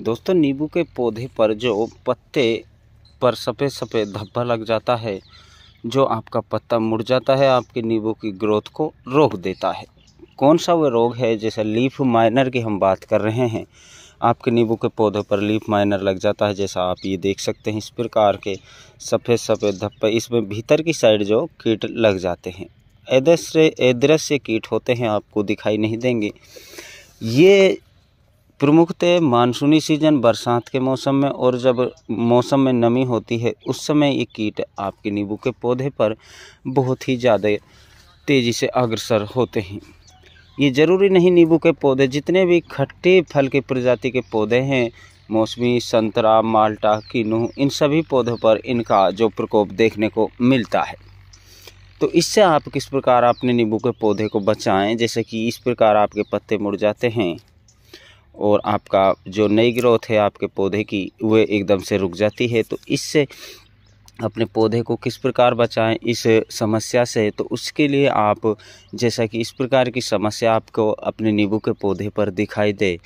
दोस्तों नींबू के पौधे पर जो पत्ते पर सफ़ेद सफ़ेद धब्बा लग जाता है जो आपका पत्ता मुड़ जाता है आपके नींबू की ग्रोथ को रोक देता है कौन सा वो रोग है जैसे लीफ माइनर की हम बात कर रहे हैं आपके नींबू के पौधे पर लीफ माइनर लग जाता है जैसा आप ये देख सकते हैं इस प्रकार के सफ़ेद सफ़ेद धब्बे इसमें भीतर की साइड जो कीट लग जाते हैं अदृश्य अदृश्य कीट होते हैं आपको दिखाई नहीं देंगे ये प्रमुखतः मानसूनी सीजन बरसात के मौसम में और जब मौसम में नमी होती है उस समय ये कीट आपके नींबू के पौधे पर बहुत ही ज़्यादा तेज़ी से अग्रसर होते हैं ये ज़रूरी नहीं नींबू के पौधे जितने भी खट्टे फल के प्रजाति के पौधे हैं मौसमी संतरा माल्टा किनू इन सभी पौधों पर इनका जो प्रकोप देखने को मिलता है तो इससे आप किस प्रकार अपने नींबू के पौधे को बचाएं जैसे कि इस प्रकार आपके पत्ते मुड़ जाते हैं और आपका जो नई ग्रोथ है आपके पौधे की वह एकदम से रुक जाती है तो इससे अपने पौधे को किस प्रकार बचाएं इस समस्या से तो उसके लिए आप जैसा कि इस प्रकार की समस्या आपको अपने नींबू के पौधे पर दिखाई दे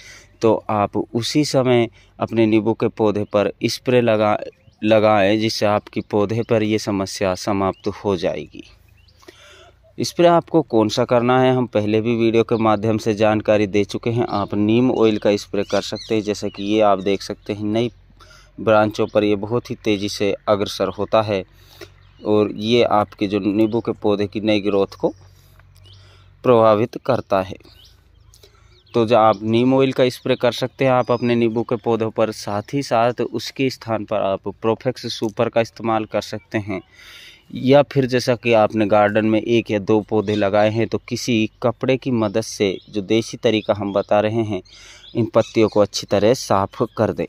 तो आप उसी समय अपने नींबू के पौधे पर स्प्रे लगा लगाएं जिससे आपकी पौधे पर ये समस्या समाप्त हो जाएगी स्प्रे आपको कौन सा करना है हम पहले भी वीडियो के माध्यम से जानकारी दे चुके हैं आप नीम ऑयल का स्प्रे कर सकते हैं जैसे कि ये आप देख सकते हैं नई ब्रांचों पर ये बहुत ही तेज़ी से अग्रसर होता है और ये आपके जो नींबू के पौधे की नई ग्रोथ को प्रभावित करता है तो जब आप नीम ऑयल का स्प्रे कर सकते हैं आप अपने नींबू के पौधों पर साथ ही साथ उसके स्थान पर आप प्रोफेक्स सुपर का इस्तेमाल कर सकते हैं या फिर जैसा कि आपने गार्डन में एक या दो पौधे लगाए हैं तो किसी कपड़े की मदद से जो देसी तरीका हम बता रहे हैं इन पत्तियों को अच्छी तरह साफ़ कर दें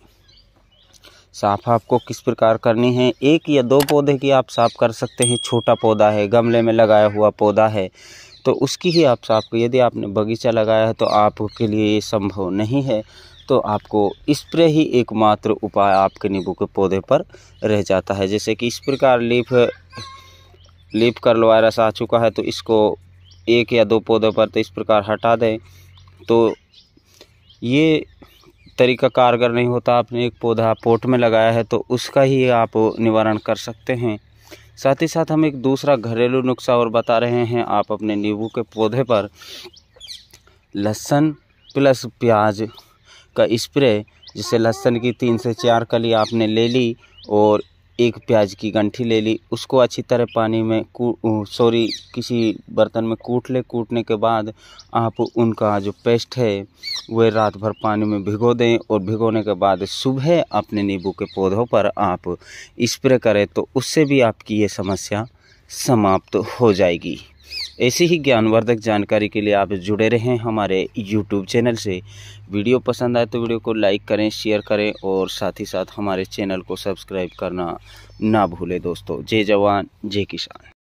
साफ आपको किस प्रकार करनी है एक या दो पौधे की आप साफ कर सकते हैं छोटा पौधा है गमले में लगाया हुआ पौधा है तो उसकी ही आप साफ यदि आपने बगीचा लगाया है तो आपके लिए ये संभव नहीं है तो आपको स्प्रे ही एकमात्र उपाय आपके नींबू के पौधे पर रह जाता है जैसे कि इस प्रकार लीफ लीफ वायरस आ चुका है तो इसको एक या दो पौधों पर तो इस प्रकार हटा दें तो ये तरीका कारगर नहीं होता आपने एक पौधा पोट में लगाया है तो उसका ही आप निवारण कर सकते हैं साथ ही साथ हम एक दूसरा घरेलू नुस्खा और बता रहे हैं आप अपने नींबू के पौधे पर लहसुन प्लस प्याज का स्प्रे जिसे लहसुन की तीन से चार कली आपने ले ली और एक प्याज की गंठी ले ली उसको अच्छी तरह पानी में सॉरी किसी बर्तन में कूट ले कूटने के बाद आप उनका जो पेस्ट है वह रात भर पानी में भिगो दें और भिगोने के बाद सुबह अपने नींबू के पौधों पर आप स्प्रे करें तो उससे भी आपकी ये समस्या समाप्त हो जाएगी ऐसी ही ज्ञानवर्धक जानकारी के लिए आप जुड़े रहें हमारे यूट्यूब चैनल से वीडियो पसंद आए तो वीडियो को लाइक करें शेयर करें और साथ ही साथ हमारे चैनल को सब्सक्राइब करना ना भूलें दोस्तों जय जवान जय किसान